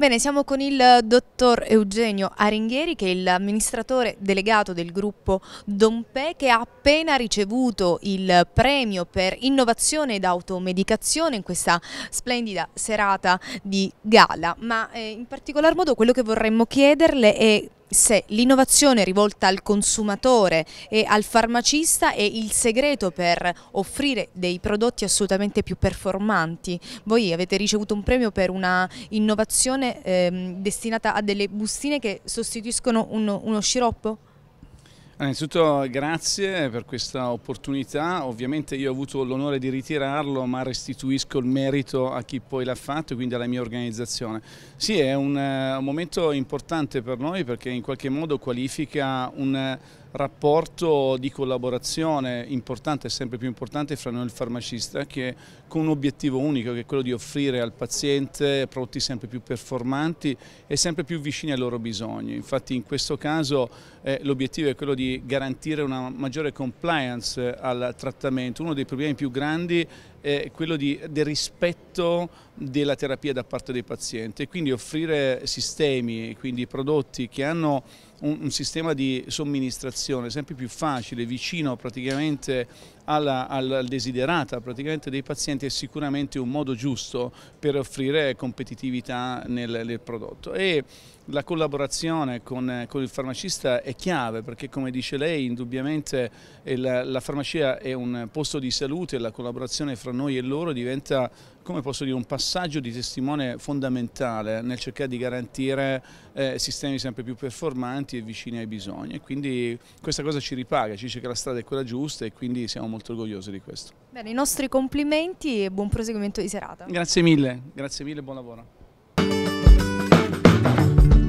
Bene, siamo con il dottor Eugenio Aringhieri che è l'amministratore delegato del gruppo Dompe che ha appena ricevuto il premio per innovazione ed automedicazione in questa splendida serata di gala, ma eh, in particolar modo quello che vorremmo chiederle è se l'innovazione rivolta al consumatore e al farmacista è il segreto per offrire dei prodotti assolutamente più performanti. Voi avete ricevuto un premio per una innovazione ehm, destinata a delle bustine che sostituiscono uno, uno sciroppo? Innanzitutto grazie per questa opportunità, ovviamente io ho avuto l'onore di ritirarlo ma restituisco il merito a chi poi l'ha fatto e quindi alla mia organizzazione. Sì è un, eh, un momento importante per noi perché in qualche modo qualifica un rapporto di collaborazione importante, sempre più importante fra noi e il farmacista che con un obiettivo unico che è quello di offrire al paziente prodotti sempre più performanti e sempre più vicini ai loro bisogni. Infatti in questo caso eh, l'obiettivo è quello di garantire una maggiore compliance eh, al trattamento. Uno dei problemi più grandi è quello di, del rispetto della terapia da parte dei pazienti, e quindi offrire sistemi, quindi prodotti che hanno un, un sistema di somministrazione sempre più facile, vicino praticamente alla, alla, desiderata praticamente dei pazienti è sicuramente un modo giusto per offrire competitività nel, nel prodotto. E la collaborazione con, con, il farmacista è chiave perché come dice lei indubbiamente eh, la, la, farmacia è un posto di salute e la collaborazione fra noi e loro diventa come posso dire un passaggio di testimone fondamentale nel cercare di garantire eh, sistemi sempre più performanti presenti e vicini ai bisogni e quindi questa cosa ci ripaga, ci dice che la strada è quella giusta e quindi siamo molto orgogliosi di questo. Bene, i nostri complimenti e buon proseguimento di serata. Grazie mille, grazie mille e buon lavoro.